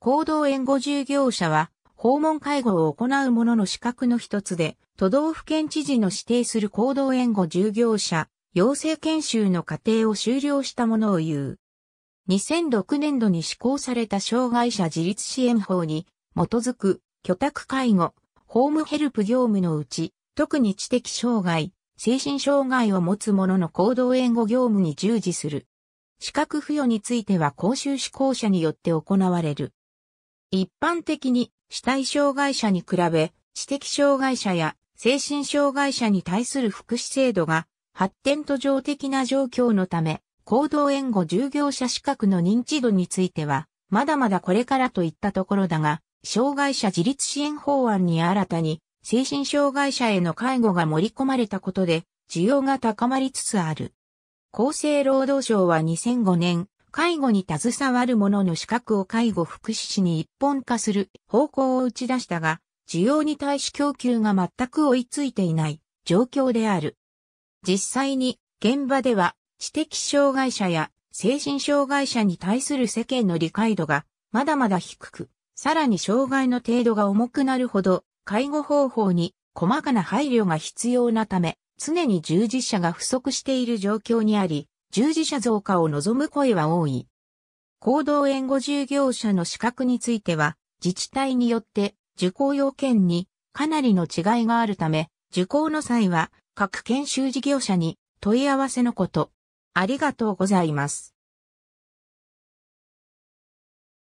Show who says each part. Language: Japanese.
Speaker 1: 行動援護従業者は、訪問介護を行う者の資格の一つで、都道府県知事の指定する行動援護従業者、養成研修の過程を終了したものを言う。2006年度に施行された障害者自立支援法に基づく居宅介護、ホームヘルプ業務のうち、特に知的障害、精神障害を持つ者の行動援護業務に従事する。資格付与については講習施行者によって行われる。一般的に死体障害者に比べ、知的障害者や精神障害者に対する福祉制度が発展途上的な状況のため、行動援護従業者資格の認知度については、まだまだこれからといったところだが、障害者自立支援法案に新たに、精神障害者への介護が盛り込まれたことで、需要が高まりつつある。厚生労働省は2005年、介護に携わる者の資格を介護福祉士に一本化する方向を打ち出したが、需要に対し供給が全く追いついていない状況である。実際に現場では知的障害者や精神障害者に対する世間の理解度がまだまだ低く、さらに障害の程度が重くなるほど介護方法に細かな配慮が必要なため、常に従事者が不足している状況にあり、従事者増加を望む声は多い。行動援護従業者の資格については、自治体によって受講要件にかなりの違いがあるため、受講の際は各研修事業者に問い合わせのこと。あり
Speaker 2: がとうございます。